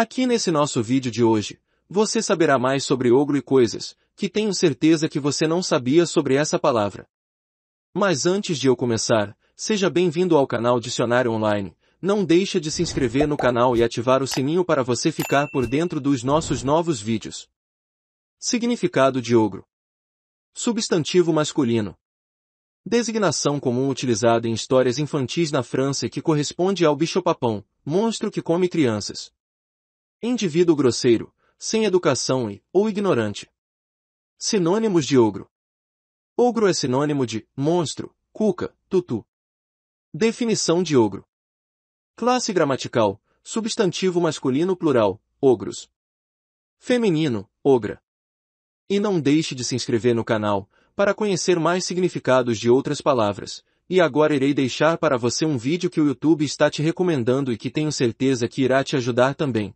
Aqui nesse nosso vídeo de hoje, você saberá mais sobre ogro e coisas, que tenho certeza que você não sabia sobre essa palavra. Mas antes de eu começar, seja bem-vindo ao canal Dicionário Online, não deixa de se inscrever no canal e ativar o sininho para você ficar por dentro dos nossos novos vídeos. Significado de ogro. Substantivo masculino. Designação comum utilizada em histórias infantis na França que corresponde ao bicho-papão, monstro que come crianças. Indivíduo grosseiro, sem educação e, ou ignorante. Sinônimos de ogro. Ogro é sinônimo de monstro, cuca, tutu. Definição de ogro. Classe gramatical, substantivo masculino plural, ogros. Feminino, ogra. E não deixe de se inscrever no canal, para conhecer mais significados de outras palavras. E agora irei deixar para você um vídeo que o YouTube está te recomendando e que tenho certeza que irá te ajudar também.